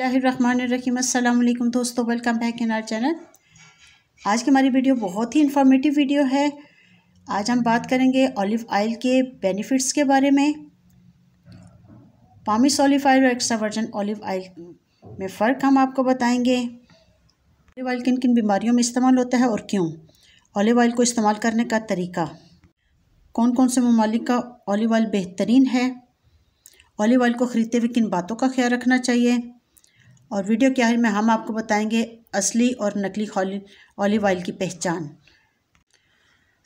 रहीम दोस्तों welcome back in R channel आज की हमारी वीडियो बहुत ही इन्फॉर्मेटिव वीडियो है आज हम बात करेंगे ऑलिव ऑयल के बेनिफिट्स के बारे में पामिस ऑलिव ऑयल और एक्स्ट्रा वर्जन ऑलिव ऑयल में फ़र्क हम आपको बताएंगे ऑलिव ऑयल किन किन बीमारियों में इस्तेमाल होता है और क्यों ऑलिव ऑयल को इस्तेमाल करने का तरीका कौन कौन से ममालिक का ऑलिव ऑयल बेहतरीन है ऑलिव ऑयल को ख़रीदते हुए किन बातों का ख्याल रखना चाहिए और वीडियो के आखिर में हम आपको बताएंगे असली और नकली ऑलिव ऑयल की पहचान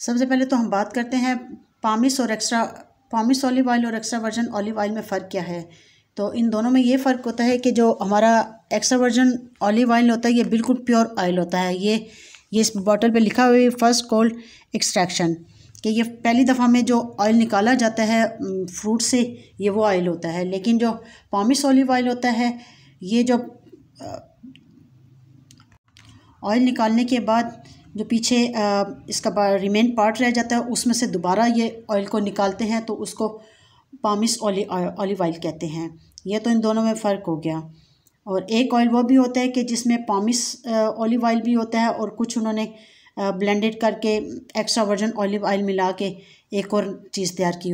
सबसे पहले तो हम बात करते हैं पामिस और एक्स्ट्रा पामिस ऑलिव ऑयल और एक्स्ट्रा वर्जन ऑलिव ऑयल में फ़र्क क्या है तो इन दोनों में ये फ़र्क होता है कि जो हमारा एक्स्ट्रा वर्जन ऑलिव ऑयल होता है ये बिल्कुल प्योर ऑयल होता है ये ये इस बॉटल पे लिखा हुआ है फर्स्ट कोल्ड एक्सट्रैक्शन कि ये पहली दफ़ा में जो ऑयल निकाला जाता है फ्रूट से ये वो ऑयल होता है लेकिन जो पामिस ऑलिव ऑयल होता है ये जो ऑयल निकालने के बाद जो पीछे इसका रिमेन पार्ट रह जाता है उसमें से दोबारा ये ऑयल को निकालते हैं तो उसको पामिस ऑलिव ऑयल कहते हैं यह तो इन दोनों में फ़र्क हो गया और एक ऑयल वो भी होता है कि जिसमें पामिस ऑलिव ऑयल भी होता है और कुछ उन्होंने ब्लेंडेड करके एक्स्ट्रा वर्जन ऑलिव ऑयल मिला के एक और चीज़ तैयार की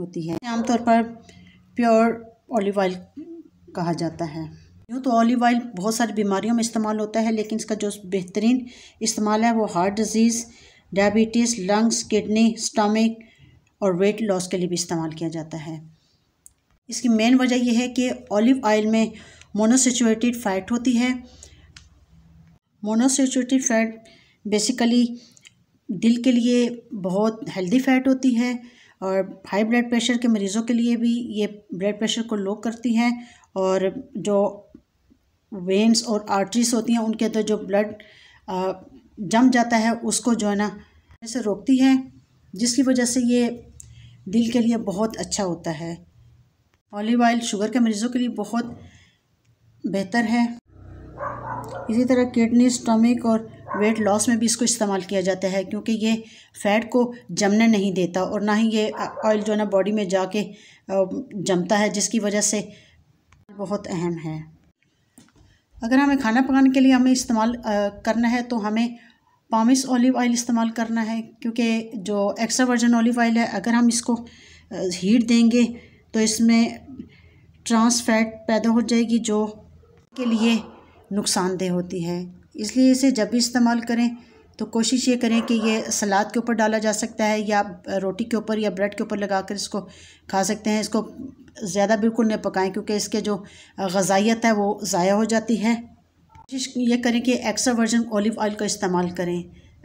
होती है आमतौर पर प्योर ऑलिव ऑयल कहा जाता है यूँ तो ऑलिव ऑयल बहुत सारी बीमारियों में इस्तेमाल होता है लेकिन इसका जो बेहतरीन इस्तेमाल है वो heart disease diabetes lungs kidney stomach और वेट लॉस के लिए भी इस्तेमाल किया जाता है इसकी मेन वजह यह है कि ऑलिव ऑयल में मोनोसिचुएटेड फैट होती है मोनोसिचुएटेड फैट बेसिकली दिल के लिए बहुत हेल्दी फैट होती है और हाई ब्लड प्रेशर के मरीज़ों के लिए भी ये ब्लड प्रेशर को लो करती है और जो वेंस और आर्टरीज होती हैं उनके अंदर जो ब्लड जम जाता है उसको जो है ना से रोकती है जिसकी वजह से ये दिल के लिए बहुत अच्छा होता है ऑलिव ऑयल शुगर के मरीज़ों के लिए बहुत बेहतर है इसी तरह किडनी स्टमिक और वेट लॉस में भी इसको इस्तेमाल किया जाता है क्योंकि ये फ़ैट को जमने नहीं देता और ना ही ये ऑयल जो है ना बॉडी में जाके जमता है जिसकी वजह से बहुत अहम है अगर हमें खाना पकाने के लिए हमें इस्तेमाल करना है तो हमें पामिस ऑलिव ऑयल इस्तेमाल करना है क्योंकि जो एक्स्ट्रा वर्जन ऑलिव ऑयल है अगर हम इसको हीट देंगे तो इसमें ट्रांस फैट पैदा हो जाएगी जो के लिए नुकसानदेह होती है इसलिए इसे जब भी इस्तेमाल करें तो कोशिश ये करें कि ये सलाद के ऊपर डाला जा सकता है या रोटी के ऊपर या ब्रेड के ऊपर लगा कर इसको खा सकते हैं इसको ज़्यादा बिल्कुल नहीं पकाएं क्योंकि इसके जो गजाइत है वो ज़ाया हो जाती है कोशिश ये करें कि एक्स्ट्रा वर्जन ओलिव ऑयल का इस्तेमाल करें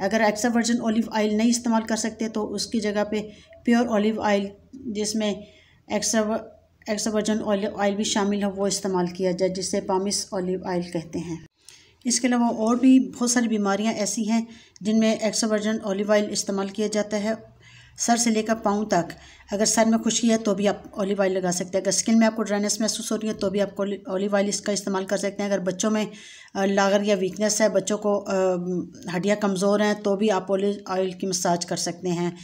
अगर एक्स्ट्रा वर्जन ओलिव ऑयल नहीं इस्तेमाल कर सकते तो उसकी जगह पर प्योर ऑलिव ऑयल जिसमें एक्स्ट्रा एक्स्ट्रा वर्जन ऑयल भी शामिल हो वो इस्तेमाल किया जाए जिसे पामिस ऑलिव ऑयल कहते हैं इसके अलावा और भी बहुत सारी बीमारियां ऐसी हैं जिनमें एक्सोवर्जन ऑलिव ऑयल इस्तेमाल किया जाता है सर से लेकर पाँव तक अगर सर में खुशी है तो भी आप ऑलिव ऑयल लगा सकते हैं अगर स्किन में आपको ड्राइनेस महसूस हो रही है तो भी आप ऑलिव ऑयल इसका इस्तेमाल कर सकते हैं अगर बच्चों में लागर या वीकनेस है बच्चों को हड्डियाँ कमज़ोर हैं तो भी आप ऑलिव ऑयल की मसाज कर सकते हैं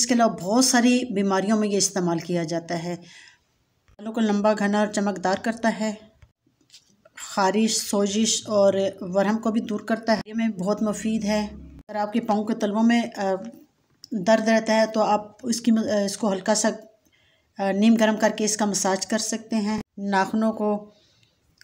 इसके अलावा बहुत सारी बीमारियों में ये इस्तेमाल किया जाता है बालों को लंबा घना और चमकदार करता है खारिश सोजिश और वरहम को भी दूर करता है ये में बहुत मुफीद है अगर आपके पाँव के तलवों में दर्द रहता है तो आप इसकी इसको हल्का सा नीम गर्म करके इसका मसाज कर सकते हैं नाखनों को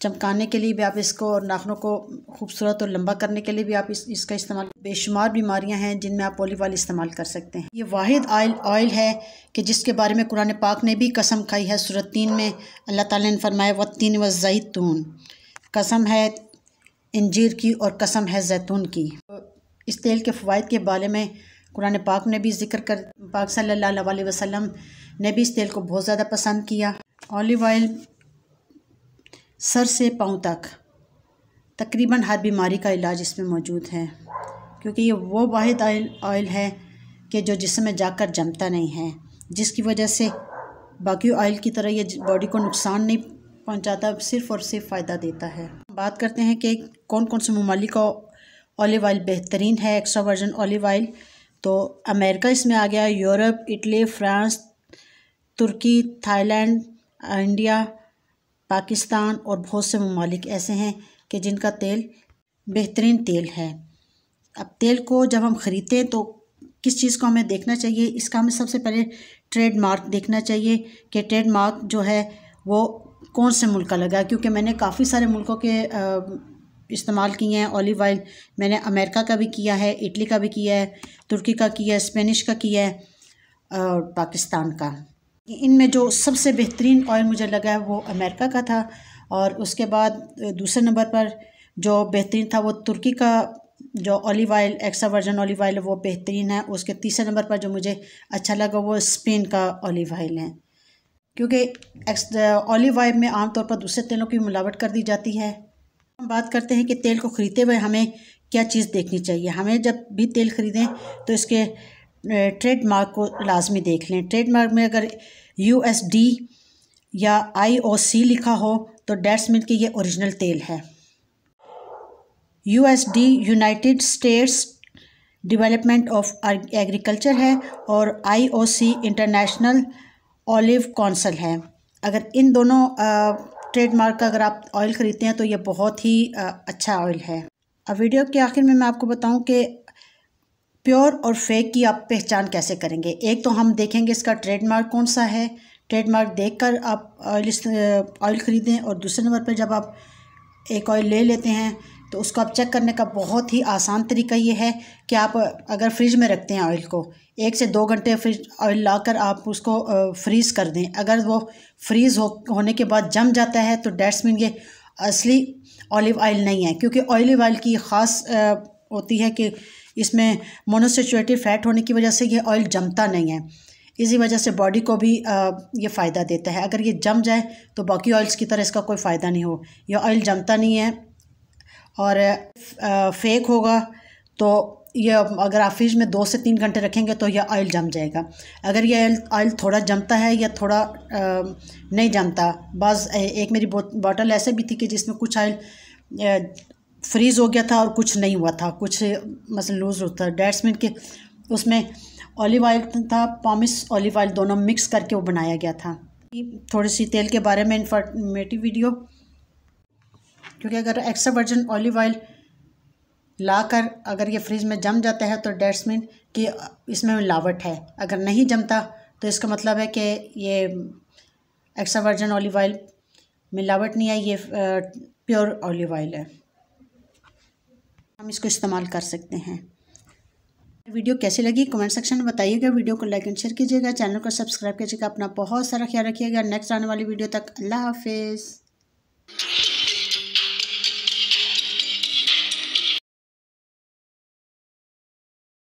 चमकाने के लिए भी आप इसको और नाखनों को खूबसूरत और लंबा करने के लिए भी आप इस, इसका इस्तेमाल बेशुमार बीमारियां हैं जिनमें आप ओलिव ऑयल इस्तेमाल कर सकते हैं ये वाहिद ऑयल ऑयल है कि जिसके बारे में कुरान पाक ने भी कसम खाई है सूरत तीन में अल्लाह ताला ने फरमाया व तीन व जैतून कसम है इंजीर की और कसम है जैतून की इस तेल के फ़वाद के बारे में कुरान पाक ने भी जिक्र कर पाक सल्लल्लाहु अलैहि वसल्लम ने भी इस तेल को बहुत ज़्यादा पसंद किया ऑलिव ऑयल सर से पाँव तक तकरीबन हर बीमारी का इलाज इसमें मौजूद है क्योंकि ये वो वाद ऑयल ऑयल है कि जो जिसम में जाकर जमता नहीं है जिसकी वजह से बाकी ऑयल की तरह ये बॉडी को नुकसान नहीं पहुँचाता सिर्फ और सिर्फ फ़ायदा देता है बात करते हैं कि कौन कौन से ममालिक का ऑलिव ऑयल बेहतरीन है एक्स्ट्रा वर्जन ऑलिव ऑयल तो अमेरिका इसमें आ गया यूरोप इटली फ्रांस तुर्की थाईलैंड इंडिया पाकिस्तान और बहुत से ममालिक ऐसे हैं कि जिनका तेल बेहतरीन तेल है अब तेल को जब हम ख़रीदते हैं तो किस चीज़ को हमें देखना चाहिए इसका हमें सबसे पहले ट्रेडमार्क देखना चाहिए कि ट्रेडमार्क जो है वो कौन से मुल्क का लगा क्योंकि मैंने काफ़ी सारे मुल्कों के इस्तेमाल किए हैं ऑलिव ऑयल मैंने अमेरिका का भी किया है इटली का भी किया है तुर्की का किया है स्पेनिश का किया है और पाकिस्तान का इनमें जो सबसे बेहतरीन ऑयल मुझे लगा है वो अमेरिका का था और उसके बाद दूसरे नंबर पर जो बेहतरीन था वो तुर्की का जो olive oil extra virgin olive oil वो बेहतरीन है उसके तीसरे नंबर पर जो मुझे अच्छा लगा वो स्पेन का ऑलिव ऑयल है क्योंकि ऑलिव ऑयल में आमतौर पर दूसरे तेलों की मिलावट कर दी जाती है हम बात करते हैं कि तेल को ख़रीदते हुए हमें क्या चीज़ देखनी चाहिए हमें जब भी तेल ख़रीदें तो इसके ट्रेडमार्क को लाजमी देख लें ट्रेडमार्क में अगर यू एस डी या आई ओ सी लिखा हो तो डेट्स मिल के ये ओरिजिनल तेल है U S D United States development of agriculture है और I O C international olive council है अगर इन दोनों ट्रेडमार्क का अगर आप ऑयल ख़रीदते हैं तो ये बहुत ही आ, अच्छा ऑयल है अब वीडियो के आखिर में मैं आपको बताऊं कि प्योर और फेक की आप पहचान कैसे करेंगे एक तो हम देखेंगे इसका ट्रेडमार्क कौन सा है ट्रेडमार्क देखकर आप ऑयल ऑयल ख़रीदें और दूसरे नंबर पर जब आप एक ऑयल ले लेते हैं तो उसको आप चेक करने का बहुत ही आसान तरीका ये है कि आप अगर फ्रिज में रखते हैं ऑयल को एक से दो घंटे फ्रिज ऑयल ला कर आप उसको फ्रीज़ कर दें अगर वो फ्रीज़ हो होने के बाद जम जाता है तो डेट्स मीन ये असली ऑलिव ऑयल नहीं है क्योंकि ऑयली ऑयल की ख़ास होती है कि इसमें मोनोसेचुएटिव फैट होने की वजह से ये ऑयल जमता नहीं है इसी वजह से बॉडी को भी ये फ़ायदा देता है अगर ये जम जाए तो बाकी ऑयल्स की तरह इसका कोई फ़ायदा नहीं हो यह ऑयल जमता नहीं है और फेक होगा तो यह अगर आप फ्रिज में दो से तीन घंटे रखेंगे तो यह ऑयल जम जाएगा अगर यह ऑयल थोड़ा जमता है या थोड़ा नहीं जमता बस एक मेरी बॉटल ऐसे भी थी कि जिसमें कुछ ऑयल फ्रीज हो गया था और कुछ नहीं हुआ था कुछ मसल लूज़ होता था डेढ़ मिनट के उसमें ऑलिव ऑयल था पॉमिस ऑलिव ऑयल दोनों मिक्स करके वो बनाया गया था थोड़ी सी तेल के बारे में इंफॉर्मेटिव वीडियो क्योंकि अगर एक्स्ट्रा वर्जन ऑलिव ऑयल लाकर अगर ये फ्रिज में जम जाता है तो डेट्स मीन कि इसमें मिलावट है अगर नहीं जमता तो इसका मतलब है कि ये एक्स्ट्रा वर्जन ऑलिव ऑयल मिलावट नहीं है ये प्योर ऑलिव ऑयल है हम इसको इस्तेमाल कर सकते हैं वीडियो कैसी लगी कमेंट सेक्शन में बताइएगा वीडियो को लाइक एंड शेयर कीजिएगा चैनल को सब्सक्राइब कीजिएगा अपना बहुत सारा ख्याल रखिएगा नेक्स्ट आने वाली वीडियो तक अल्लाह हाफिज़